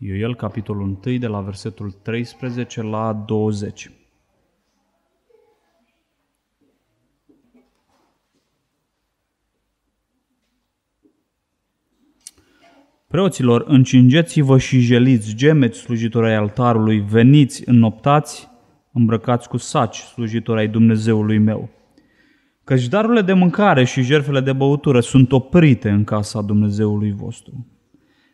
Ioel, capitolul 1, de la versetul 13 la 20. Preoților, încingeți-vă și jeliți, gemeți slujitorii altarului, veniți, înnoptați, îmbrăcați cu saci, slujitorii Dumnezeului meu. Căci darurile de mâncare și jertfele de băutură sunt oprite în casa Dumnezeului vostru.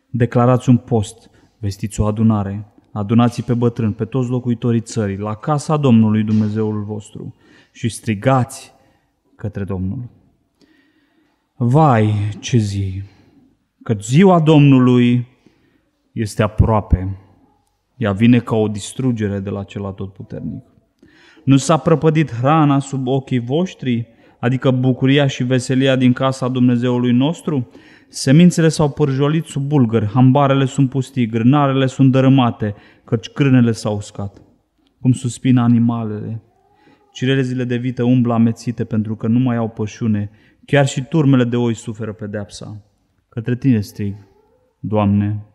Declarați un post, Vestiți o adunare, adunați pe bătrân, pe toți locuitorii țării, la casa Domnului Dumnezeul vostru și strigați către Domnul. Vai, ce zi! Că ziua Domnului este aproape. Ea vine ca o distrugere de la cel atotputernic. Nu s-a prăpădit hrana sub ochii voștri, adică bucuria și veselia din casa Dumnezeului nostru? Semințele s-au pârjolit sub bulgări, hambarele sunt pustii, grânarele sunt dărâmate, căci crânele s-au uscat. Cum suspină animalele. Cirelezile de vită umblă amețite pentru că nu mai au pășune, chiar și turmele de oi suferă pedepsa. Către tine strig, Doamne,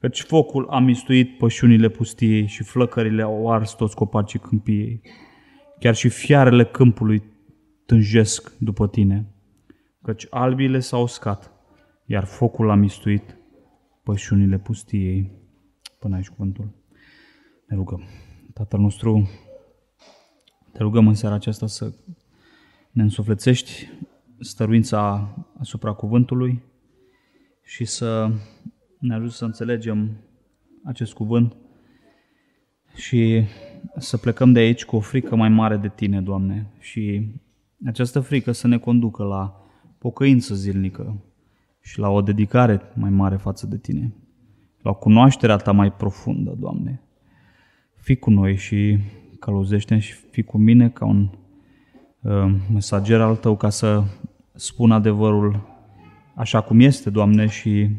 căci focul a mistuit pășunile pustiei și flăcările au ars toți copacii câmpiei. Chiar și fiarele câmpului tânjesc după tine, căci albile s-au uscat, iar focul a mistuit pășunile pustiei. Până aici cuvântul. Ne rugăm. Tatăl nostru, te rugăm în seara aceasta să ne însuflețești stăruința asupra cuvântului și să ne ajut să înțelegem acest cuvânt și să plecăm de aici cu o frică mai mare de Tine, Doamne, și această frică să ne conducă la pocăință zilnică și la o dedicare mai mare față de Tine, la cunoașterea Ta mai profundă, Doamne. Fii cu noi și călăuzește și fii cu mine ca un uh, mesager al Tău ca să spun adevărul așa cum este, Doamne, și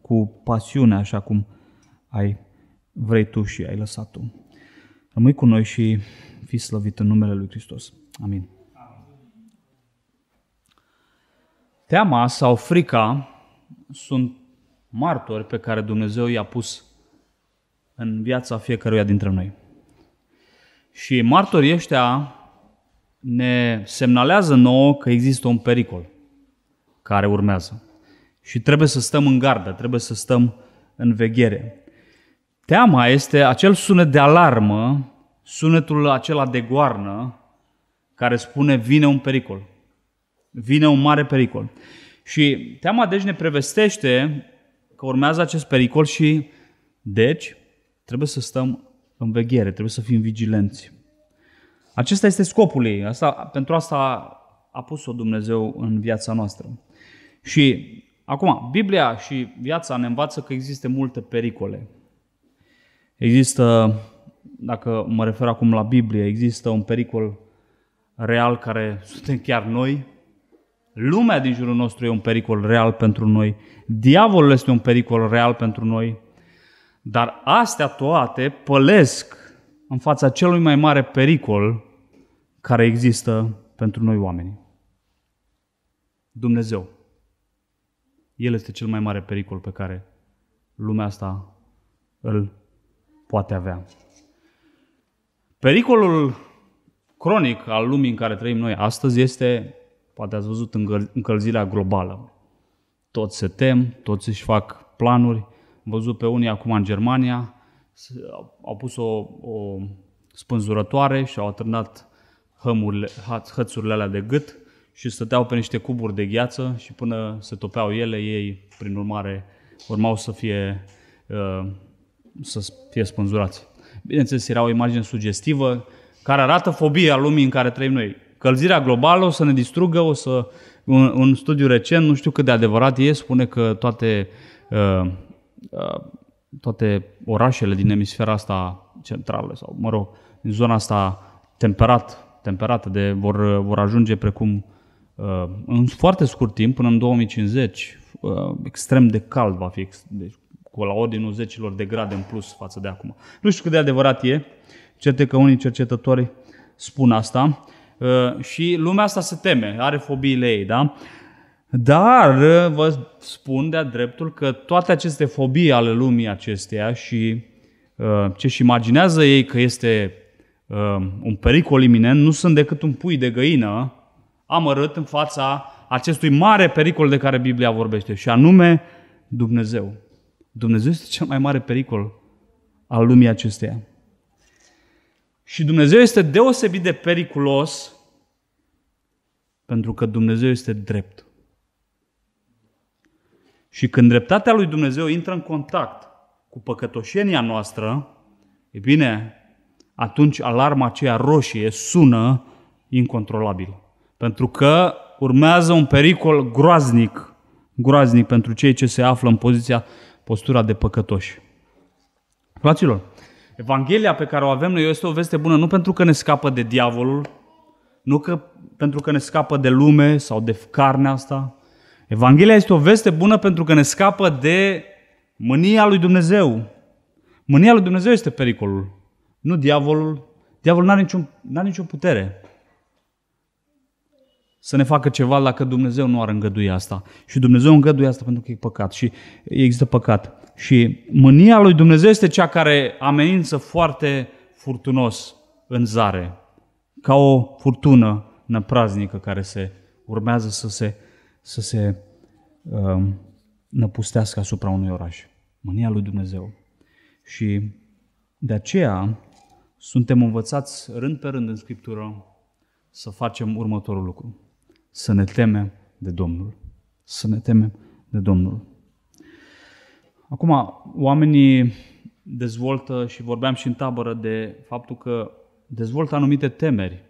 cu pasiune, așa cum ai vrei Tu și ai lăsat Tu. Rămâi cu noi și fii slăvit în numele Lui Hristos. Amin. Teama sau frica sunt martori pe care Dumnezeu i-a pus în viața fiecăruia dintre noi. Și martorii ăștia ne semnalează nouă că există un pericol care urmează. Și trebuie să stăm în gardă, trebuie să stăm în veghere. Teama este acel sunet de alarmă, sunetul acela de goarnă care spune vine un pericol vine un mare pericol. Și teama deci ne prevestește că urmează acest pericol și deci trebuie să stăm în veghere, trebuie să fim vigilenți. Acesta este scopul ei. Asta, pentru asta a pus-o Dumnezeu în viața noastră. Și acum, Biblia și viața ne învață că există multe pericole. Există, dacă mă refer acum la Biblie, există un pericol real care suntem chiar noi, Lumea din jurul nostru e un pericol real pentru noi. Diavolul este un pericol real pentru noi. Dar astea toate pălesc în fața celui mai mare pericol care există pentru noi oamenii. Dumnezeu. El este cel mai mare pericol pe care lumea asta îl poate avea. Pericolul cronic al lumii în care trăim noi astăzi este Poate ați văzut încălzirea globală. Toți se tem, toți își fac planuri. Am văzut pe unii acum în Germania, au pus o, o spânzurătoare și au atârnat hămurile, hățurile alea de gât și stăteau pe niște cuburi de gheață și până se topeau ele, ei, prin urmare, urmau să fie, ă, să fie spânzurați. Bineînțeles, era o imagine sugestivă care arată fobia lumii în care trăim noi. Încălzirea globală o să ne distrugă, o să... Un, un studiu recent, nu știu cât de adevărat e, spune că toate, uh, uh, toate orașele din emisfera asta centrală sau, mă rog, din zona asta temperat, temperată de vor, vor ajunge precum uh, în foarte scurt timp, până în 2050, uh, extrem de cald va fi, deci cu la ordinul 10 de grade în plus față de acum. Nu știu cât de adevărat e, certe că unii cercetători spun asta, Uh, și lumea asta se teme, are fobiile ei, da? Dar uh, vă spun de-a dreptul că toate aceste fobii ale lumii acesteia și uh, ce-și imaginează ei că este un pericol iminent nu sunt decât un pui de găină amărât în fața acestui mare pericol de care Biblia vorbește și anume Dumnezeu. Dumnezeu este cel mai mare pericol al lumii acesteia. Și Dumnezeu este deosebit de periculos pentru că Dumnezeu este drept. Și când dreptatea lui Dumnezeu intră în contact cu păcătoșenia noastră, e bine, atunci alarma aceea roșie sună incontrolabil. Pentru că urmează un pericol groaznic, groaznic pentru cei ce se află în poziția, postura de păcătoși. Fraților, Evanghelia pe care o avem noi este o veste bună nu pentru că ne scapă de diavolul, nu că, pentru că ne scapă de lume sau de carnea asta. Evanghelia este o veste bună pentru că ne scapă de mânia lui Dumnezeu. Mânia lui Dumnezeu este pericolul, nu diavolul. Diavolul n niciun, n-are nicio putere să ne facă ceva dacă Dumnezeu nu ar îngădui asta. Și Dumnezeu îngăduie asta pentru că e păcat și există păcat. Și mânia lui Dumnezeu este cea care amenință foarte furtunos în zare, ca o furtună năpraznică care se urmează să se, să se uh, năpustească asupra unui oraș. Mânia lui Dumnezeu. Și de aceea suntem învățați rând pe rând în Scriptură să facem următorul lucru. Să ne temem de Domnul. Să ne temem de Domnul. Acum, oamenii dezvoltă și vorbeam și în tabără de faptul că dezvoltă anumite temeri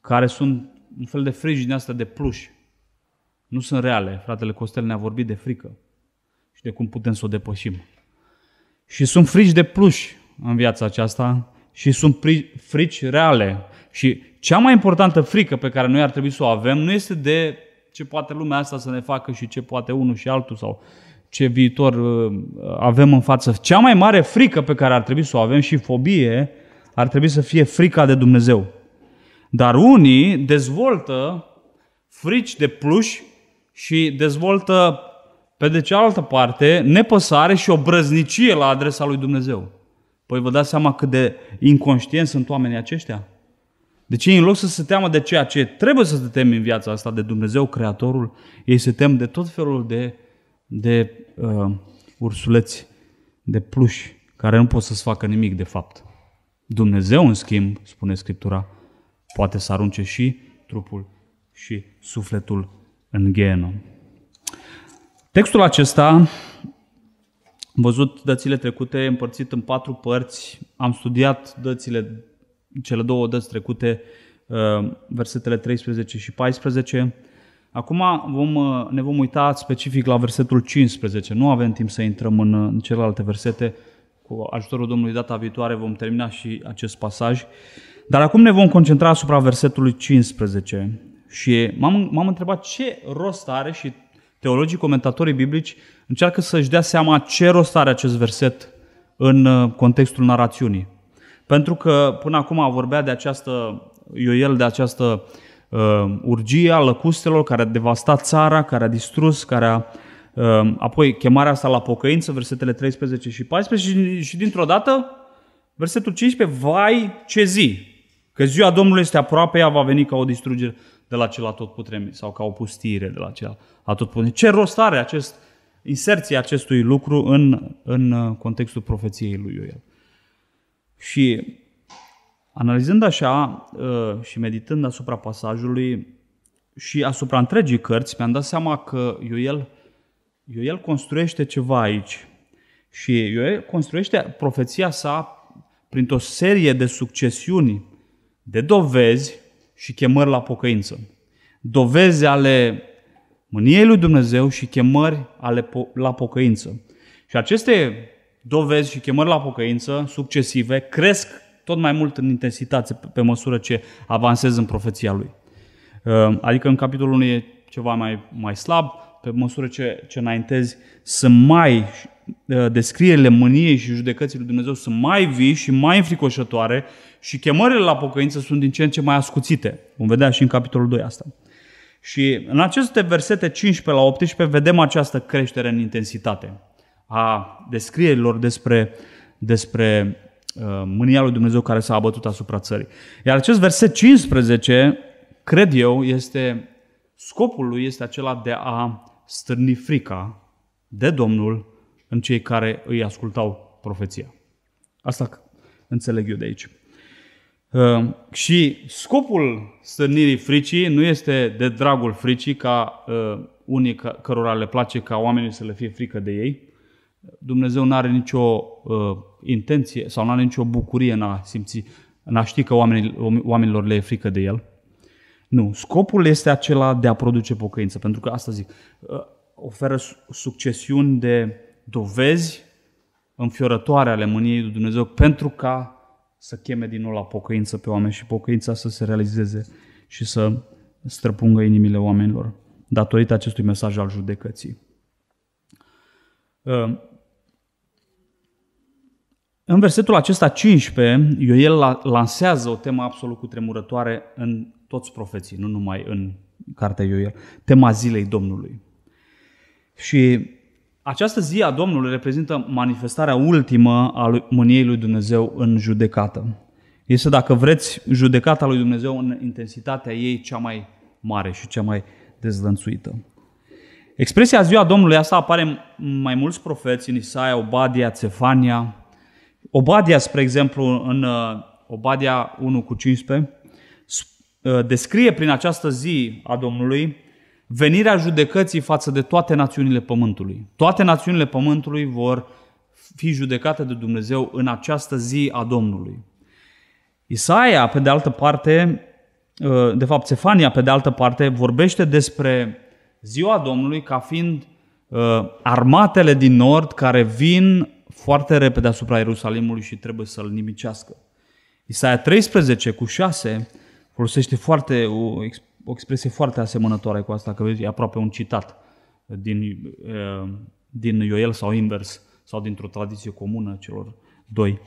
care sunt un fel de frici din asta de pluș. Nu sunt reale. Fratele Costel ne-a vorbit de frică și de cum putem să o depășim. Și sunt frici de pluș în viața aceasta și sunt frici reale. Și cea mai importantă frică pe care noi ar trebui să o avem nu este de ce poate lumea asta să ne facă și ce poate unul și altul sau ce viitor uh, avem în față. Cea mai mare frică pe care ar trebui să o avem și fobie ar trebui să fie frica de Dumnezeu. Dar unii dezvoltă frici de pluș și dezvoltă, pe de cealaltă parte, nepăsare și o brăznicie la adresa lui Dumnezeu. Păi vă dați seama cât de inconștient sunt oamenii aceștia? Deci ei, în loc să se teamă de ceea ce trebuie să se teme în viața asta, de Dumnezeu, Creatorul, ei se tem de tot felul de, de uh, ursuleți de pluș care nu pot să-ți facă nimic de fapt. Dumnezeu, în schimb, spune Scriptura, poate să arunce și trupul și sufletul în ghenom. Textul acesta, văzut dățile trecute împărțit în patru părți, am studiat dățile, cele două dăți trecute, uh, versetele 13 și 14, Acum vom, uh, ne vom uita specific la versetul 15. Nu avem timp să intrăm în, în celelalte versete. Cu ajutorul Domnului data viitoare vom termina și acest pasaj. Dar acum ne vom concentra asupra versetului 15. Și m-am, m-am întrebat ce rost are și teologii, comentatorii biblici încearcă să-și dea seama ce rost are acest verset în uh, contextul narațiunii. Pentru că până acum vorbea de această, eu el, de această uh, Um, urgia lăcustelor care a devastat țara, care a distrus, care a um, apoi chemarea asta la pocăință, versetele 13 și 14 și, și dintr-o dată versetul 15, vai ce zi, că ziua Domnului este aproape, ea va veni ca o distrugere de la cel putrem sau ca o pustire de la cel putrem. Ce rost are acest, inserția acestui lucru în, în uh, contextul profeției lui Ioel? Și Analizând așa ă, și meditând asupra pasajului și asupra întregii cărți, mi-am dat seama că Ioel, Ioel construiește ceva aici. Și Ioel construiește profeția sa printr-o serie de succesiuni de dovezi și chemări la pocăință. Dovezi ale mâniei lui Dumnezeu și chemări ale po- la pocăință. Și aceste dovezi și chemări la pocăință succesive cresc tot mai mult în intensitate pe măsură ce avansez în profeția lui. Uh, adică în capitolul 1 e ceva mai, mai slab, pe măsură ce, ce înaintezi sunt mai uh, descrierile mâniei și judecății lui Dumnezeu sunt mai vii și mai înfricoșătoare și chemările la pocăință sunt din ce în ce mai ascuțite. Vom vedea și în capitolul 2 asta. Și în aceste versete 15 la 18 vedem această creștere în intensitate a descrierilor despre, despre Uh, mânia lui Dumnezeu care s-a abătut asupra țării. Iar acest verset 15, cred eu, este scopul lui este acela de a stârni frica de Domnul în cei care îi ascultau profeția. Asta înțeleg eu de aici. Uh, și scopul stârnirii fricii nu este de dragul fricii ca uh, unii cărora le place ca oamenii să le fie frică de ei. Dumnezeu nu are nicio intenție sau nu are nicio bucurie în a simți, în a ști că oamenii, oamenilor le e frică de el. Nu, scopul este acela de a produce pocăință, pentru că asta zic, ă, oferă succesiuni de dovezi înfiorătoare ale mâniei lui Dumnezeu pentru ca să cheme din nou la pocăință pe oameni și pocăința să se realizeze și să străpungă inimile oamenilor datorită acestui mesaj al judecății. Ă, în versetul acesta 15, Ioel lansează o temă absolut cutremurătoare în toți profeții, nu numai în cartea Ioel, tema zilei Domnului. Și această zi a Domnului reprezintă manifestarea ultimă a mâniei lui Dumnezeu în judecată. Este, dacă vreți, judecata lui Dumnezeu în intensitatea ei cea mai mare și cea mai dezlănțuită. Expresia ziua Domnului asta apare în mai mulți profeți, în Isaia, Obadia, Cefania, Obadia, spre exemplu, în uh, Obadia 1 cu 15, uh, descrie prin această zi a Domnului venirea judecății față de toate națiunile pământului. Toate națiunile pământului vor fi judecate de Dumnezeu în această zi a Domnului. Isaia, pe de altă parte, uh, de fapt, Cefania, pe de altă parte, vorbește despre ziua Domnului ca fiind armatele din nord care vin foarte repede asupra Ierusalimului și trebuie să-l nimicească. Isaia 13 cu 6 folosește foarte, o, o expresie foarte asemănătoare cu asta, că vezi, e aproape un citat din, din Ioel sau invers, sau dintr-o tradiție comună celor doi.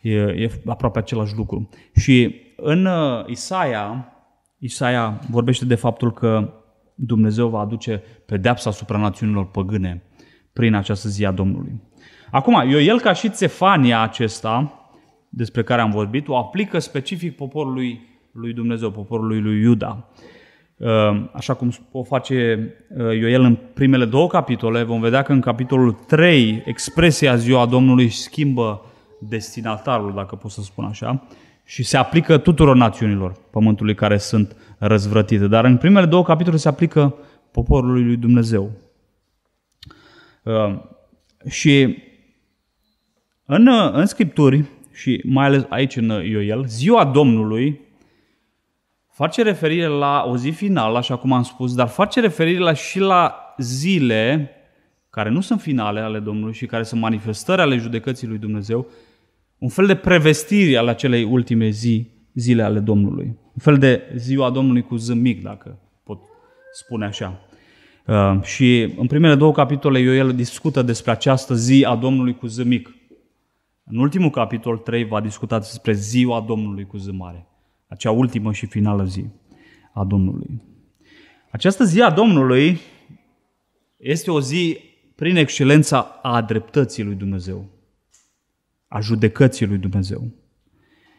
E, e aproape același lucru. Și în Isaia, Isaia vorbește de faptul că Dumnezeu va aduce pedepsa asupra națiunilor păgâne prin această zi a Domnului. Acum, eu el ca și Țefania acesta, despre care am vorbit, o aplică specific poporului lui Dumnezeu, poporului lui Iuda. Uh, așa cum o face uh, Ioel în primele două capitole, vom vedea că în capitolul 3 expresia ziua Domnului schimbă destinatarul, dacă pot să spun așa, și se aplică tuturor națiunilor pământului care sunt răzvrătite. Dar în primele două capitole se aplică poporului lui Dumnezeu. Uh, și în, uh, în Scripturi, și mai ales aici în uh, Ioel, ziua Domnului face referire la o zi finală, așa cum am spus, dar face referire la, și la zile care nu sunt finale ale Domnului și care sunt manifestări ale judecății lui Dumnezeu, un fel de prevestiri ale acelei ultime zi, zile ale Domnului. Un fel de ziua Domnului cu zâmic, dacă pot spune așa. Uh, și în primele două capitole Ioel discută despre această zi a Domnului cu zâmic. În ultimul capitol 3 va discuta despre ziua Domnului cu zâmare, acea ultimă și finală zi a Domnului. Această zi a Domnului este o zi prin excelența a dreptății lui Dumnezeu, a judecății lui Dumnezeu.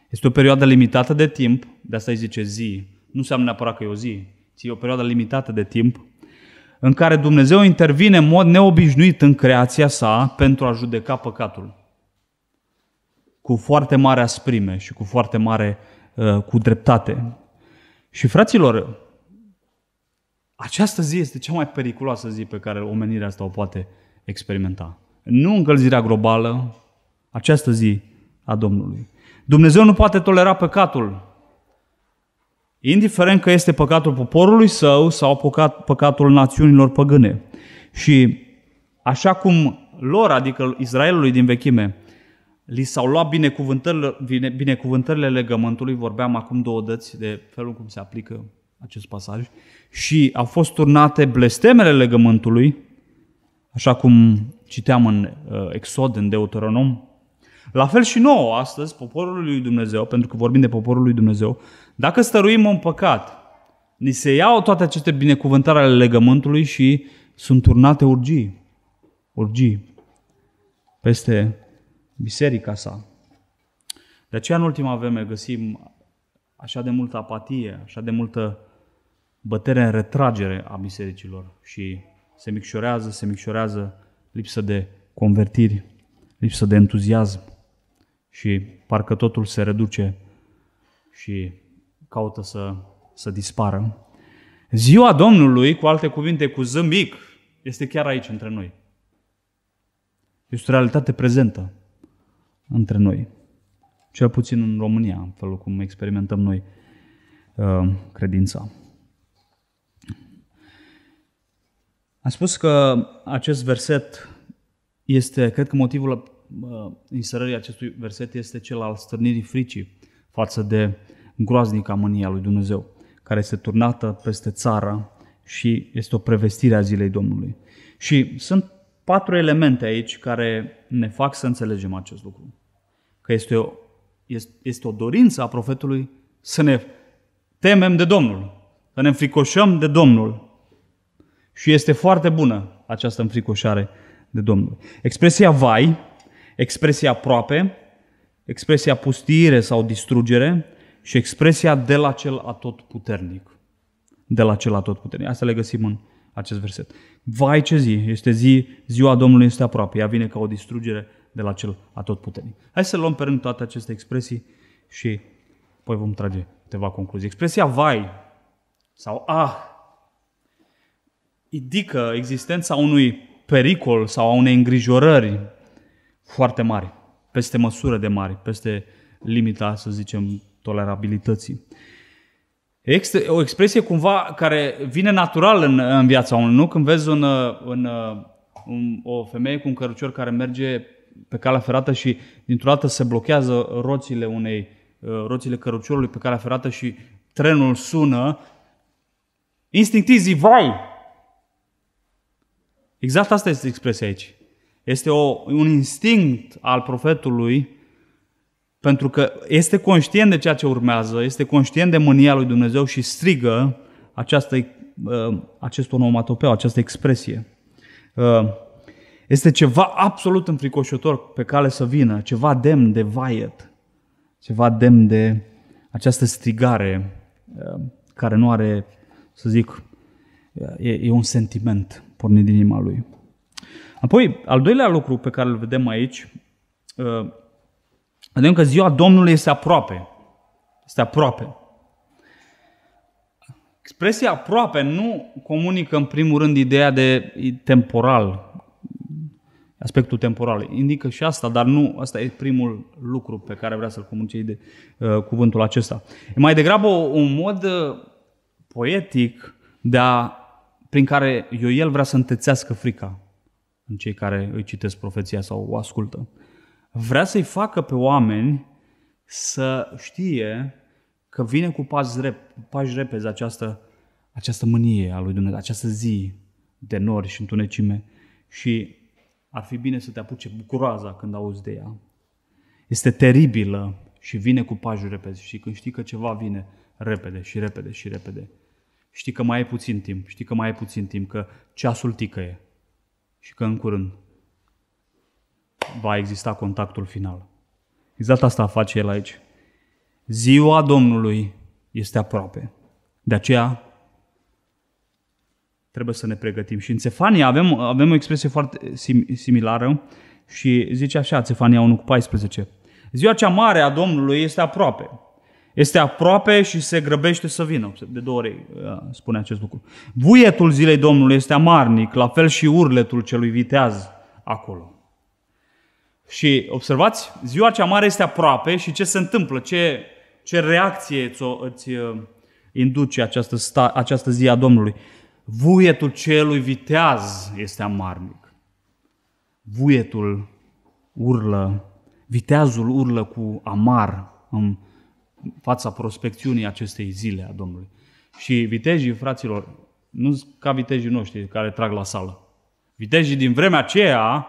Este o perioadă limitată de timp, de asta îi zice zi. Nu înseamnă neapărat că e o zi, ci e o perioadă limitată de timp în care Dumnezeu intervine în mod neobișnuit în creația sa pentru a judeca păcatul cu foarte mare asprime și cu foarte mare uh, cu dreptate. Și fraților, această zi este cea mai periculoasă zi pe care omenirea asta o poate experimenta. Nu încălzirea globală, această zi a Domnului. Dumnezeu nu poate tolera păcatul, indiferent că este păcatul poporului său sau păcat, păcatul națiunilor păgâne. Și așa cum lor, adică Israelului din vechime, li s-au luat binecuvântările, bine, binecuvântările legământului, vorbeam acum două dăți de felul cum se aplică acest pasaj, și au fost turnate blestemele legământului, așa cum citeam în uh, Exod, în Deuteronom. La fel și nouă astăzi, poporul lui Dumnezeu, pentru că vorbim de poporul lui Dumnezeu, dacă stăruim în păcat, ni se iau toate aceste binecuvântări ale legământului și sunt turnate urgii. Urgii peste biserica sa. De aceea, în ultima vreme, găsim așa de multă apatie, așa de multă bătere în retragere a bisericilor și se micșorează, se micșorează lipsă de convertiri, lipsă de entuziasm și parcă totul se reduce și caută să, să dispară. Ziua Domnului, cu alte cuvinte, cu zâmbic, este chiar aici între noi. Este o realitate prezentă între noi. Cel puțin în România, în felul cum experimentăm noi uh, credința. Am spus că acest verset este, cred că motivul uh, inserării acestui verset este cel al stârnirii fricii față de groaznica mânia lui Dumnezeu, care este turnată peste țară și este o prevestire a zilei Domnului. Și sunt patru elemente aici care ne fac să înțelegem acest lucru. Că este o, este, este o dorință a profetului să ne temem de Domnul, să ne înfricoșăm de Domnul. Și este foarte bună această înfricoșare de Domnul. Expresia vai, expresia aproape, expresia pustire sau distrugere și expresia de la cel atotputernic. De la cel atotputernic. Asta le găsim în acest verset. Vai ce zi! Este zi, ziua Domnului este aproape. Ea vine ca o distrugere de la cel atotputernic. Hai să luăm pe rând toate aceste expresii și apoi vom trage câteva concluzii. Expresia vai sau ah indică existența unui pericol sau a unei îngrijorări foarte mari, peste măsură de mari, peste limita, să zicem, tolerabilității o expresie cumva care vine natural în, în viața unui, nu? Când vezi un, uh, un, uh, un, o femeie cu un cărucior care merge pe calea ferată și dintr-o dată se blochează roțile unei uh, roțile căruciorului pe calea ferată și trenul sună, instinctiv zi, vai! Exact asta este expresia aici. Este o, un instinct al profetului pentru că este conștient de ceea ce urmează, este conștient de mânia lui Dumnezeu și strigă această, uh, acest onomatopeu, această expresie. Uh, este ceva absolut înfricoșător pe cale să vină, ceva demn de vaiet, ceva demn de această strigare uh, care nu are, să zic, e, e un sentiment pornit din inima lui. Apoi, al doilea lucru pe care îl vedem aici Vedem că ziua Domnului este aproape. Este aproape. Expresia aproape nu comunică în primul rând ideea de temporal, aspectul temporal. Indică și asta, dar nu, asta e primul lucru pe care vrea să-l comunice de, uh, cuvântul acesta. E mai degrabă un mod uh, poetic de a, prin care Ioel vrea să întețească frica în cei care îi citesc profeția sau o ascultă vrea să-i facă pe oameni să știe că vine cu pași, rep, pași repezi această, această mânie a lui Dumnezeu, această zi de nori și întunecime și ar fi bine să te apuce bucuroaza când auzi de ea. Este teribilă și vine cu pași repezi și când știi că ceva vine repede și repede și repede, știi că mai ai puțin timp, știi că mai ai puțin timp, că ceasul ticăie și că în curând va exista contactul final. Exact asta face el aici. Ziua Domnului este aproape. De aceea trebuie să ne pregătim. Și în Țefania avem, avem o expresie foarte sim, similară și zice așa, Țefania 1 cu 14. Ziua cea mare a Domnului este aproape. Este aproape și se grăbește să vină. De două ori uh, spune acest lucru. Vuietul zilei Domnului este amarnic, la fel și urletul celui viteaz acolo. Și observați, ziua cea mare este aproape și ce se întâmplă, ce, ce reacție ți-o, îți uh, induce această, sta, această zi a Domnului. Vuietul celui viteaz este amarnic. Vuietul urlă, viteazul urlă cu amar în fața prospecțiunii acestei zile a Domnului. Și vitejii, fraților, nu ca vitejii noștri care trag la sală. Vitejii din vremea aceea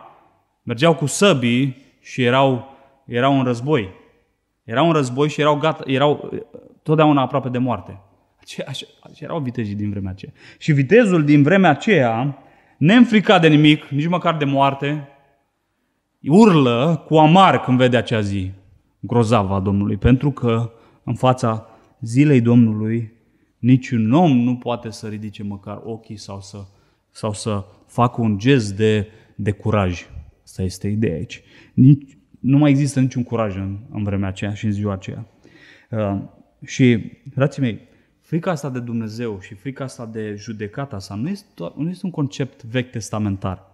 mergeau cu săbii și erau, erau în război. Erau în război și erau gata, erau totdeauna aproape de moarte. Aceeași, erau vitejii din vremea aceea. Și vitezul din vremea aceea, neînfrica de nimic, nici măcar de moarte, urlă cu amar când vede acea zi grozavă a Domnului, pentru că în fața zilei Domnului niciun om nu poate să ridice măcar ochii sau să, sau să facă un gest de, de curaj. Asta este ideea aici. Nici, nu mai există niciun curaj în, în vremea aceea și în ziua aceea. Uh, și, frații mei, frica asta de Dumnezeu și frica asta de judecata asta nu este, doar, nu este un concept vechi testamentar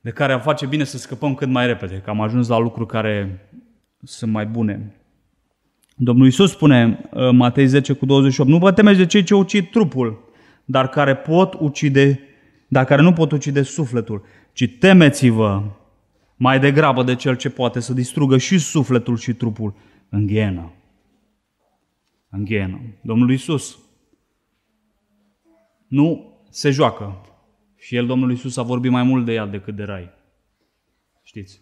de care am face bine să scăpăm cât mai repede, că am ajuns la lucruri care sunt mai bune. Domnul Iisus spune, uh, Matei 10 cu 28, nu vă temeți de cei ce ucid trupul, dar care pot ucide, dar care nu pot ucide sufletul ci temeți-vă mai degrabă de cel ce poate să distrugă și sufletul și trupul în ghenă. În ghenă. Domnul Iisus nu se joacă. Și el, Domnul Iisus, a vorbit mai mult de ea decât de rai. Știți?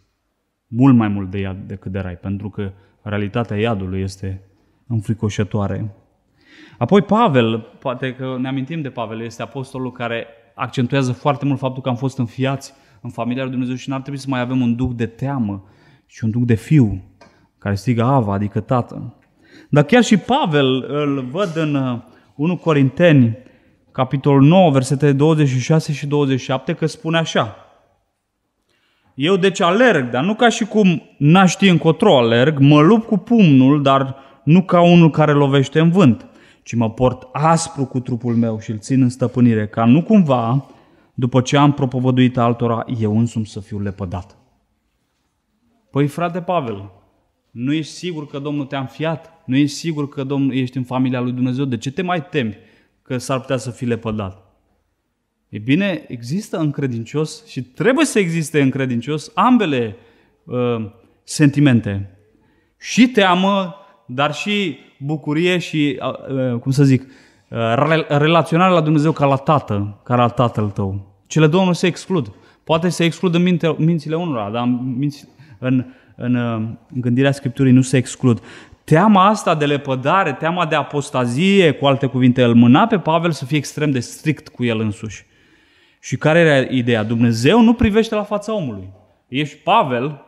Mult mai mult de ea decât de rai, pentru că realitatea iadului este înfricoșătoare. Apoi Pavel, poate că ne amintim de Pavel, este apostolul care accentuează foarte mult faptul că am fost înfiați în familia lui Dumnezeu și n-ar trebui să mai avem un duc de teamă și un duc de fiu care strigă Ava, adică tată. Dar chiar și Pavel îl văd în 1 uh, Corinteni, capitolul 9, versetele 26 și 27, că spune așa. Eu deci alerg, dar nu ca și cum n-aș ști încotro alerg, mă lupt cu pumnul, dar nu ca unul care lovește în vânt, ci mă port aspru cu trupul meu și îl țin în stăpânire, ca nu cumva după ce am propovăduit altora, eu însumi să fiu lepădat. Păi frate Pavel, nu ești sigur că Domnul te-a înfiat? Nu ești sigur că Domnul ești în familia lui Dumnezeu? De ce te mai temi că s-ar putea să fii lepădat? E bine, există încredincios și trebuie să existe încredincios ambele uh, sentimente. Și teamă, dar și bucurie și, uh, uh cum să zic, Uh, relaționarea la Dumnezeu ca la tată, ca la tatăl tău. Cele două nu se exclud. Poate se exclud în minte, mințile unora, dar în, în, în, uh, în gândirea Scripturii nu se exclud. Teama asta de lepădare, teama de apostazie, cu alte cuvinte, îl mâna pe Pavel să fie extrem de strict cu el însuși. Și care era ideea? Dumnezeu nu privește la fața omului. Ești Pavel,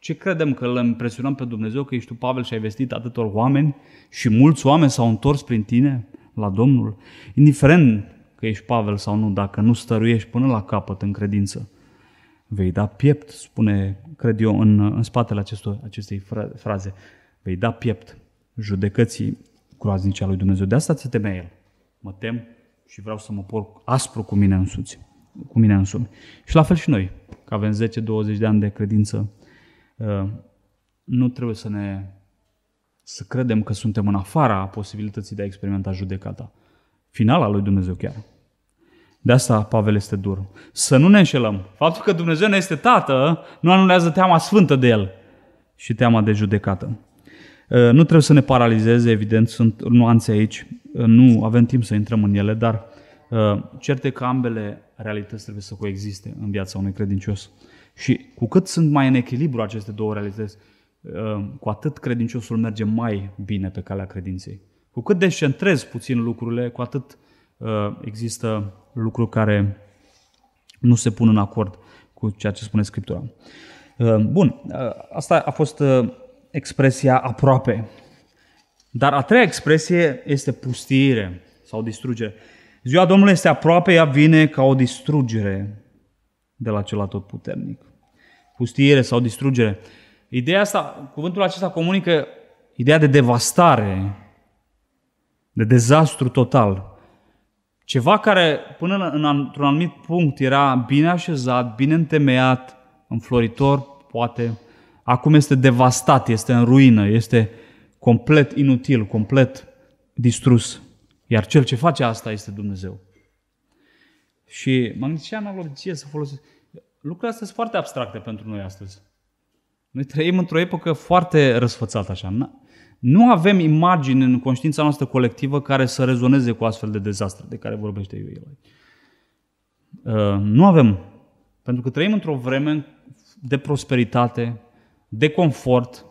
ce credem că îl impresionăm pe Dumnezeu că ești tu, Pavel, și ai vestit atâtor oameni și mulți oameni s-au întors prin tine la Domnul? Indiferent că ești Pavel sau nu, dacă nu stăruiești până la capăt în credință, vei da piept, spune, cred eu, în, în spatele acestor, acestei fraze, vei da piept judecății groaznice a lui Dumnezeu. De asta ți teme el. Mă tem și vreau să mă por aspru cu mine însuți, cu mine însumi. Și la fel și noi, că avem 10-20 de ani de credință Uh, nu trebuie să ne să credem că suntem în afara posibilității de a experimenta judecata finala lui Dumnezeu chiar. De asta Pavel este dur. Să nu ne înșelăm. Faptul că Dumnezeu ne este tată nu anulează teama sfântă de el și teama de judecată. Uh, nu trebuie să ne paralizeze, evident, sunt nuanțe aici, uh, nu avem timp să intrăm în ele, dar certe că ambele realități trebuie să coexiste în viața unui credincios. Și cu cât sunt mai în echilibru aceste două realități, uh, cu atât credinciosul merge mai bine pe calea credinței. Cu cât descentrezi puțin lucrurile, cu atât uh, există lucruri care nu se pun în acord cu ceea ce spune Scriptura. Uh, bun, asta a fost expresia aproape. Dar a treia expresie este pustire sau distrugere. Ziua Domnului este aproape, ea vine ca o distrugere de la cel atotputernic. Pustiere sau distrugere. Ideea asta, cuvântul acesta comunică ideea de devastare, de dezastru total. Ceva care până în, într-un anumit punct era bine așezat, bine întemeiat, înfloritor, poate, acum este devastat, este în ruină, este complet inutil, complet distrus. Iar cel ce face asta este Dumnezeu. Și ce analogie să folosesc lucrurile astea sunt foarte abstracte pentru noi astăzi. Noi trăim într-o epocă foarte răsfățată așa. Nu avem imagini în conștiința noastră colectivă care să rezoneze cu astfel de dezastre de care vorbește eu. Uh, nu avem. Pentru că trăim într-o vreme de prosperitate, de confort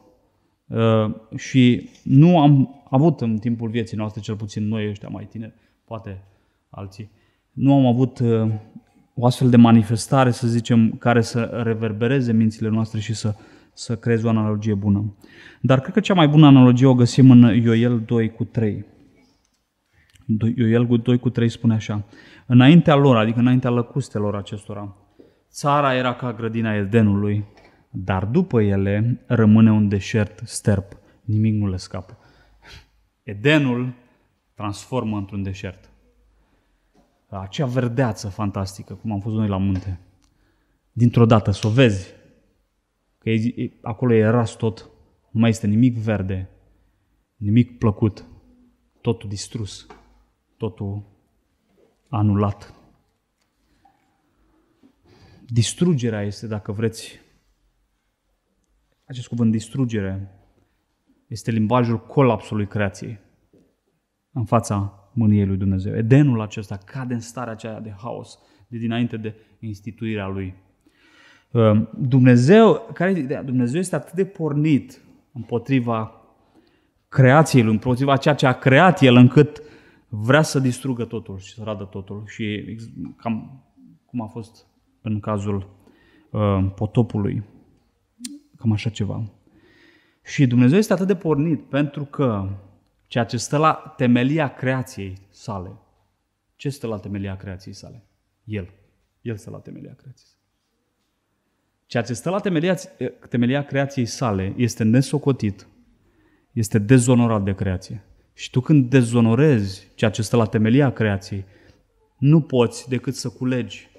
uh, și nu am avut în timpul vieții noastre, cel puțin noi ăștia mai tineri, poate alții, nu am avut uh, o astfel de manifestare, să zicem, care să reverbereze mințile noastre și să, să creeze o analogie bună. Dar cred că cea mai bună analogie o găsim în Ioel 2 cu 3. Ioel 2 cu 3 spune așa, Înaintea lor, adică înaintea lăcustelor acestora, țara era ca grădina Edenului, dar după ele rămâne un deșert sterp, nimic nu le scapă. Edenul transformă într-un deșert acea verdeață fantastică, cum am fost noi la munte. Dintr-o dată să o vezi, că e, acolo e ras tot, nu mai este nimic verde, nimic plăcut, totul distrus, totul anulat. Distrugerea este, dacă vreți, acest cuvânt distrugere este limbajul colapsului creației în fața mâniei lui Dumnezeu. Edenul acesta cade în starea aceea de haos de dinainte de instituirea lui. Um, Dumnezeu, care este ideea? Dumnezeu este atât de pornit împotriva creației lui, împotriva ceea ce a creat el, încât vrea să distrugă totul și să radă totul. Și cam cum a fost în cazul um, potopului. Cam așa ceva. Și Dumnezeu este atât de pornit pentru că ceea ce stă la temelia creației sale. Ce stă la temelia creației sale? El. El stă la temelia creației sale. Ceea ce stă la temelia, temelia creației sale este nesocotit, este dezonorat de creație. Și tu când dezonorezi ceea ce stă la temelia creației, nu poți decât să culegi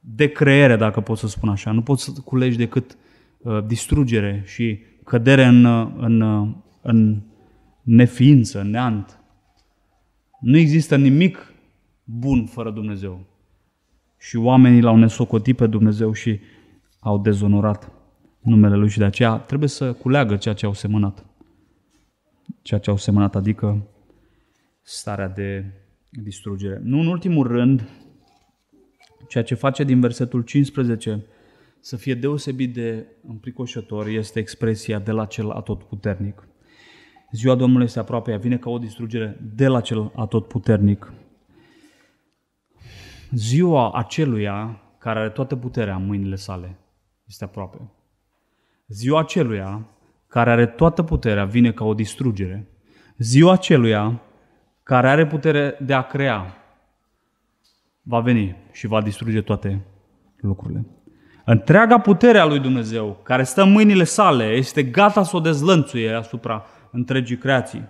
de creere, dacă pot să spun așa. Nu poți să culegi decât uh, distrugere și cădere în, uh, în, uh, în neființă, neant. Nu există nimic bun fără Dumnezeu. Și oamenii l-au nesocotit pe Dumnezeu și au dezonorat numele Lui și de aceea trebuie să culeagă ceea ce au semănat. Ceea ce au semănat, adică starea de distrugere. Nu în ultimul rând, ceea ce face din versetul 15 să fie deosebit de împricoșător este expresia de la cel atotputernic ziua Domnului se aproape, ea vine ca o distrugere de la cel atotputernic. Ziua aceluia care are toată puterea în mâinile sale este aproape. Ziua aceluia care are toată puterea vine ca o distrugere. Ziua aceluia care are putere de a crea va veni și va distruge toate lucrurile. Întreaga putere a lui Dumnezeu, care stă în mâinile sale, este gata să o dezlănțuie asupra întregii creații.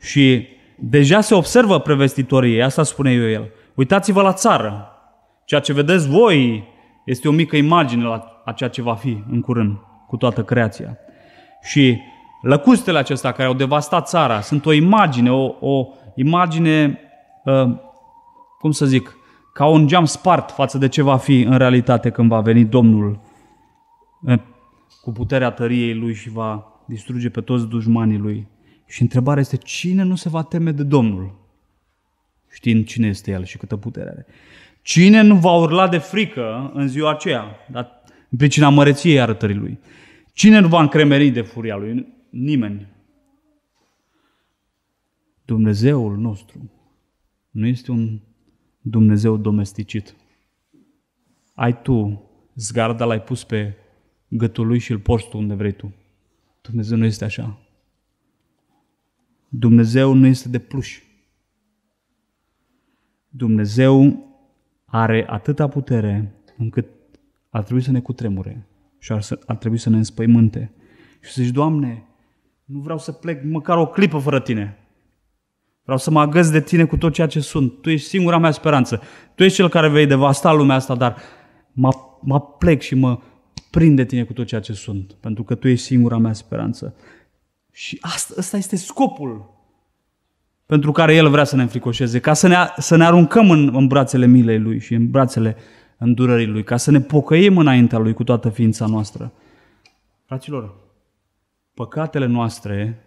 Și deja se observă prevestitorie, asta spune eu el. Uitați-vă la țară. Ceea ce vedeți voi este o mică imagine la a ceea ce va fi în curând cu toată creația. Și lăcustele acestea care au devastat țara sunt o imagine, o, o imagine, ă, cum să zic, ca un geam spart față de ce va fi în realitate când va veni Domnul ă, cu puterea tăriei lui și va distruge pe toți dușmanii lui. Și întrebarea este cine nu se va teme de Domnul? Știind cine este El și câtă putere are. Cine nu va urla de frică în ziua aceea, dar în pricina măreției arătării lui? Cine nu va încremeri de furia lui? Nimeni. Dumnezeul nostru nu este un Dumnezeu domesticit. Ai tu zgarda, l-ai pus pe gâtul lui și îl porți tu unde vrei tu. Dumnezeu nu este așa. Dumnezeu nu este de pluș. Dumnezeu are atâta putere încât ar trebui să ne cutremure și ar, ar trebui să ne înspăimânte. Și să zici, Doamne, nu vreau să plec măcar o clipă fără Tine. Vreau să mă agăz de Tine cu tot ceea ce sunt. Tu ești singura mea speranță. Tu ești Cel care vei devasta lumea asta, dar mă, mă plec și mă, de tine cu tot ceea ce sunt, pentru că tu ești singura mea speranță. Și asta, asta este scopul pentru care El vrea să ne înfricoșeze, ca să ne, să ne aruncăm în, în brațele milei Lui și în brațele îndurării Lui, ca să ne pocăim înaintea Lui cu toată ființa noastră. Fraților, păcatele noastre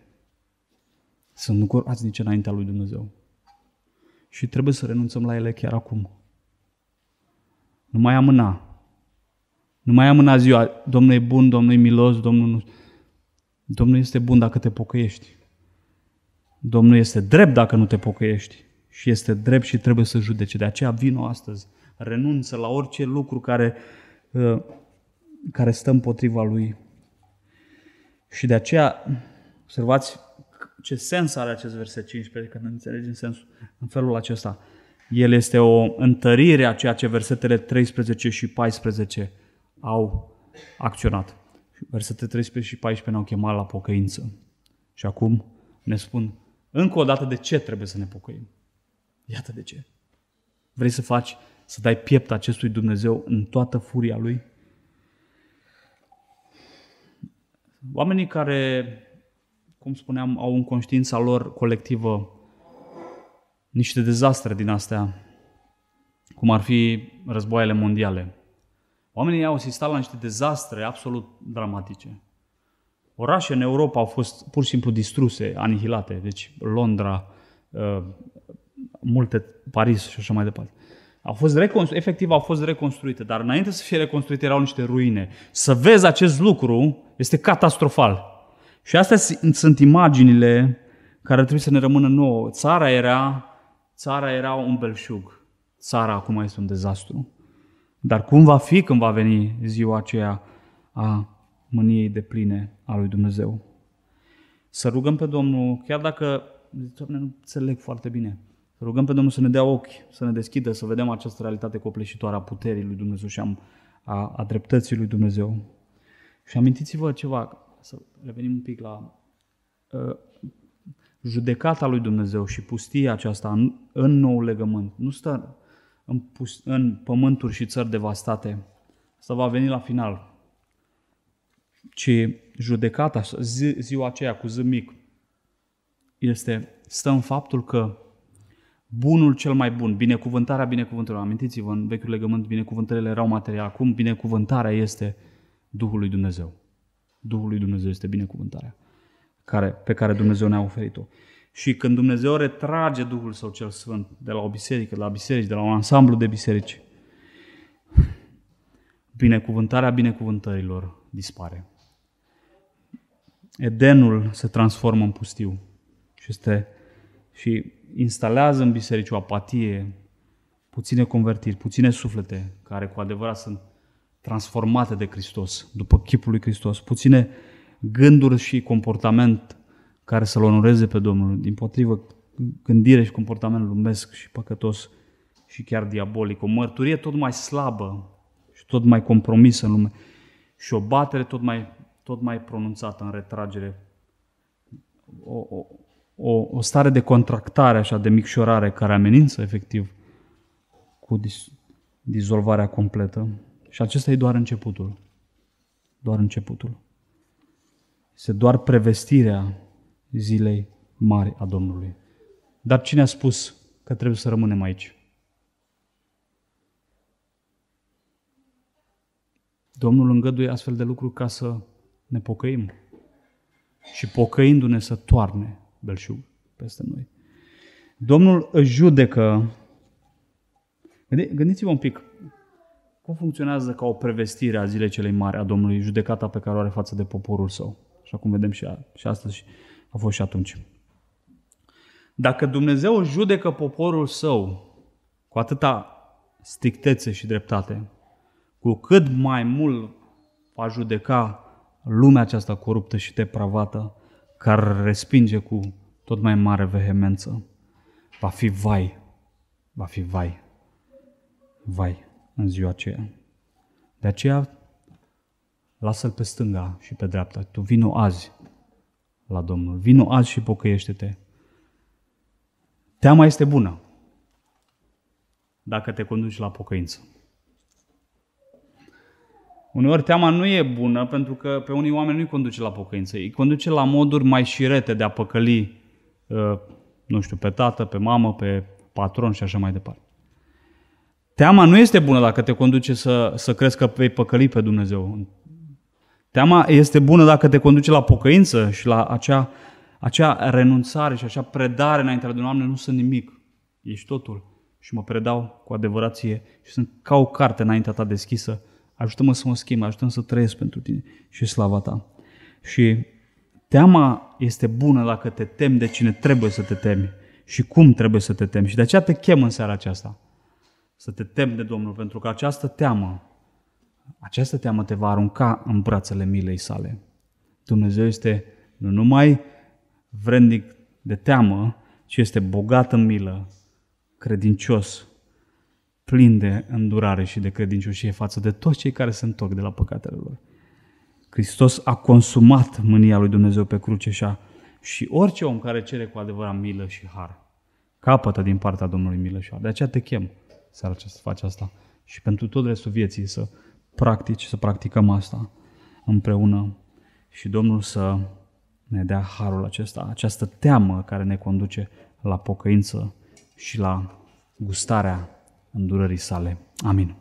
sunt lucruri nici înaintea Lui Dumnezeu. Și trebuie să renunțăm la ele chiar acum. Nu mai amâna, nu mai am în ziua, Domnul e bun, Domnul e milos, Domnul nu... Domnul este bun dacă te pocăiești. Domnul este drept dacă nu te pocăiești. Și este drept și trebuie să judece. De aceea vino astăzi. Renunță la orice lucru care, ă, care stă împotriva lui. Și de aceea, observați ce sens are acest verset 15, când înțelegem sensul în felul acesta. El este o întărire a ceea ce versetele 13 și 14 au acționat. Versetele 13 și 14 ne-au chemat la pocăință. Și acum ne spun încă o dată de ce trebuie să ne pocăim. Iată de ce. Vrei să faci, să dai piept acestui Dumnezeu în toată furia lui? Oamenii care, cum spuneam, au în conștiința lor colectivă niște dezastre din astea, cum ar fi războaiele mondiale, Oamenii au asistat la niște dezastre absolut dramatice. Orașe în Europa au fost pur și simplu distruse, anihilate. Deci Londra, uh, multe, Paris și așa mai departe. Au fost reconstru- efectiv au fost reconstruite, dar înainte să fie reconstruite erau niște ruine. Să vezi acest lucru este catastrofal. Și astea sunt imaginile care trebuie să ne rămână nouă. Țara era, țara era un belșug. Țara acum este un dezastru. Dar cum va fi când va veni ziua aceea a mâniei de pline a lui Dumnezeu? Să rugăm pe Domnul, chiar dacă, Doamne, nu înțeleg foarte bine, să rugăm pe Domnul să ne dea ochi, să ne deschidă, să vedem această realitate copleșitoare a puterii lui Dumnezeu și a, a, a dreptății lui Dumnezeu. Și amintiți-vă ceva, să revenim un pic la uh, judecata lui Dumnezeu și pustia aceasta în, în nou legământ. Nu stă în, pus, în pământuri și țări devastate. Asta va veni la final. Ci judecata, zi, ziua aceea cu zâmbic, mic, este, stă în faptul că bunul cel mai bun, binecuvântarea binecuvântărilor, amintiți-vă, în vechiul legământ binecuvântările erau materiale, acum binecuvântarea este Duhul lui Dumnezeu. Duhul lui Dumnezeu este binecuvântarea care, pe care Dumnezeu ne-a oferit-o. Și când Dumnezeu retrage Duhul Său cel Sfânt de la o biserică, de la biserici, de la un ansamblu de biserici, binecuvântarea binecuvântărilor dispare. Edenul se transformă în pustiu și, este, și instalează în biserici o apatie, puține convertiri, puține suflete care cu adevărat sunt transformate de Hristos, după chipul lui Hristos, puține gânduri și comportament care să-L onoreze pe Domnul. Din potrivă, gândire și comportament lumesc și păcătos și chiar diabolic. O mărturie tot mai slabă și tot mai compromisă în lume și o batere tot mai, tot mai pronunțată în retragere. O, o, o, stare de contractare, așa, de micșorare, care amenință efectiv cu dis- dizolvarea completă. Și acesta e doar începutul. Doar începutul. Este doar prevestirea zilei mari a Domnului. Dar cine a spus că trebuie să rămânem aici? Domnul îngăduie astfel de lucruri ca să ne pocăim și pocăindu-ne să toarne belșug peste noi. Domnul își judecă. Gândiți-vă un pic cum funcționează ca o prevestire a zilei celei mari a Domnului, judecata pe care o are față de poporul său, așa cum vedem și, a, și astăzi a fost și atunci. Dacă Dumnezeu judecă poporul său cu atâta strictețe și dreptate, cu cât mai mult va judeca lumea aceasta coruptă și depravată, care respinge cu tot mai mare vehemență, va fi vai, va fi vai, vai în ziua aceea. De aceea, lasă-l pe stânga și pe dreapta. Tu vino azi la Domnul. Vino azi și pocăiește-te. Teama este bună dacă te conduci la pocăință. Uneori teama nu e bună pentru că pe unii oameni nu-i conduce la pocăință, îi conduce la moduri mai șirete de a păcăli, ă, nu știu, pe tată, pe mamă, pe patron și așa mai departe. Teama nu este bună dacă te conduce să, să crezi că vei păcăli pe Dumnezeu Teama este bună dacă te conduce la pocăință și la acea, acea renunțare și acea predare înaintea lui Dumnezeu. nu sunt nimic, ești totul și mă predau cu adevărație și sunt ca o carte înaintea ta deschisă. Ajută-mă să mă schimb, ajută-mă să trăiesc pentru tine și slava ta. Și teama este bună dacă te temi de cine trebuie să te temi și cum trebuie să te temi. Și de aceea te chem în seara aceasta să te temi de Domnul, pentru că această teamă această teamă te va arunca în brațele milei sale. Dumnezeu este nu numai vrednic de teamă, ci este bogat în milă, credincios, plin de îndurare și de credincioșie față de toți cei care se întorc de la păcatele lor. Hristos a consumat mânia lui Dumnezeu pe cruce și, a, și orice om care cere cu adevărat milă și har, capătă din partea Domnului milă și har. De aceea te chem să faci asta și pentru tot restul vieții să practici, să practicăm asta împreună și Domnul să ne dea harul acesta, această teamă care ne conduce la pocăință și la gustarea îndurării sale. Amin.